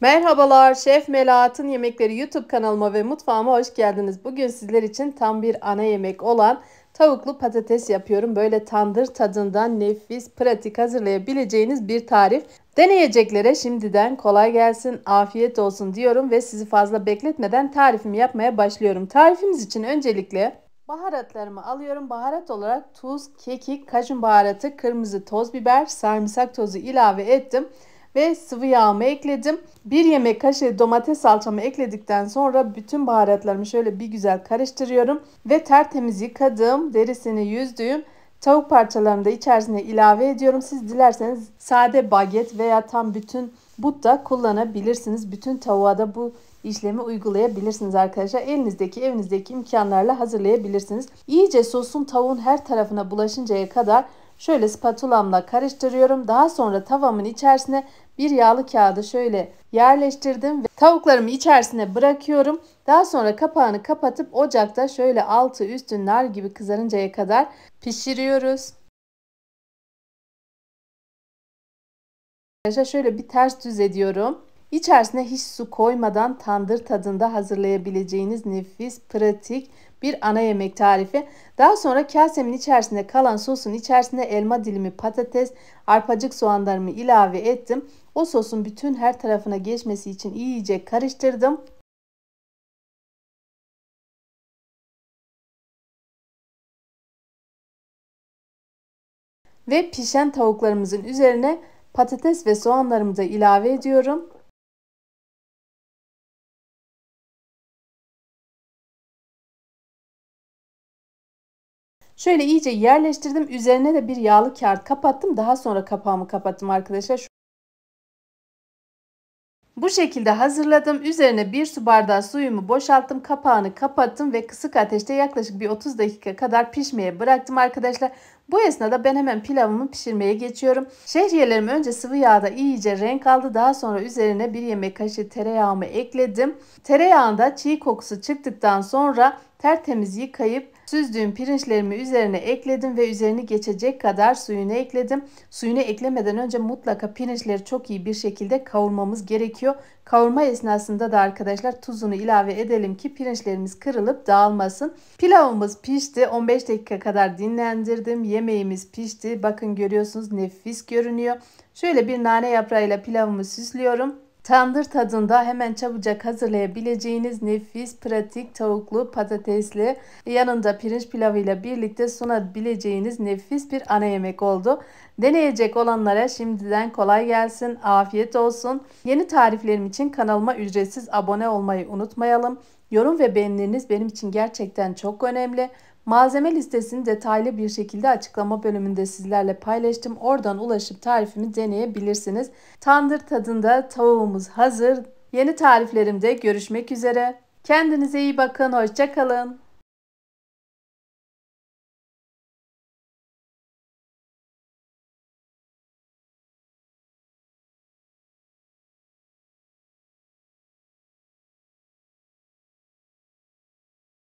Merhabalar Şef Melahat'ın Yemekleri YouTube kanalıma ve mutfağıma hoş geldiniz. Bugün sizler için tam bir ana yemek olan tavuklu patates yapıyorum. Böyle tandır tadından nefis, pratik hazırlayabileceğiniz bir tarif. Deneyeceklere şimdiden kolay gelsin, afiyet olsun diyorum ve sizi fazla bekletmeden tarifimi yapmaya başlıyorum. Tarifimiz için öncelikle Baharatlarımı alıyorum. Baharat olarak tuz, kekik, kajun baharatı, kırmızı toz biber, sarımsak tozu ilave ettim ve sıvı yağımı ekledim. 1 yemek kaşığı domates salçamı ekledikten sonra bütün baharatlarımı şöyle bir güzel karıştırıyorum. Ve tertemiz yıkadığım, derisini yüzdüğüm tavuk parçalarını da içerisine ilave ediyorum. Siz dilerseniz sade baget veya tam bütün but da kullanabilirsiniz. Bütün tavuğa da bu işlemi uygulayabilirsiniz arkadaşlar. Elinizdeki evinizdeki imkanlarla hazırlayabilirsiniz. İyice sosun tavuğun her tarafına bulaşıncaya kadar Şöyle spatulamla karıştırıyorum. Daha sonra tavamın içerisine bir yağlı kağıdı şöyle yerleştirdim ve tavuklarımı içerisine bırakıyorum. Daha sonra kapağını kapatıp ocakta şöyle altı üstü nar gibi kızarıncaya kadar pişiriyoruz. Şöyle bir ters düz ediyorum. İçerisine hiç su koymadan tandır tadında hazırlayabileceğiniz nefis, pratik bir ana yemek tarifi. Daha sonra kasemin içerisinde kalan sosun içerisine elma dilimi, patates, arpacık soğanlarımı ilave ettim. O sosun bütün her tarafına geçmesi için iyice karıştırdım. Ve pişen tavuklarımızın üzerine patates ve soğanlarımı da ilave ediyorum. Şöyle iyice yerleştirdim. Üzerine de bir yağlı kağıt kapattım. Daha sonra kapağımı kapattım arkadaşlar. Bu şekilde hazırladım. Üzerine bir su bardağı suyumu boşalttım. Kapağını kapattım ve kısık ateşte yaklaşık bir 30 dakika kadar pişmeye bıraktım arkadaşlar. Bu esnada ben hemen pilavımı pişirmeye geçiyorum. Şehriyelerim önce sıvı yağda iyice renk aldı. Daha sonra üzerine bir yemek kaşığı tereyağımı ekledim. Tereyağında çiğ kokusu çıktıktan sonra tertemiz yıkayıp Süzdüğüm pirinçlerimi üzerine ekledim ve üzerini geçecek kadar suyunu ekledim. Suyunu eklemeden önce mutlaka pirinçleri çok iyi bir şekilde kavurmamız gerekiyor. Kavurma esnasında da arkadaşlar tuzunu ilave edelim ki pirinçlerimiz kırılıp dağılmasın. Pilavımız pişti. 15 dakika kadar dinlendirdim. Yemeğimiz pişti. Bakın görüyorsunuz nefis görünüyor. Şöyle bir nane yaprağıyla pilavımı süslüyorum. Tandır tadında hemen çabucak hazırlayabileceğiniz nefis, pratik, tavuklu, patatesli, yanında pirinç pilavıyla birlikte sunabileceğiniz nefis bir ana yemek oldu. Deneyecek olanlara şimdiden kolay gelsin, afiyet olsun. Yeni tariflerim için kanalıma ücretsiz abone olmayı unutmayalım. Yorum ve beğenileriniz benim için gerçekten çok önemli. Malzeme listesini detaylı bir şekilde açıklama bölümünde sizlerle paylaştım. Oradan ulaşıp tarifimi deneyebilirsiniz. Tandır tadında tavuğumuz hazır. Yeni tariflerimde görüşmek üzere. Kendinize iyi bakın. Hoşçakalın.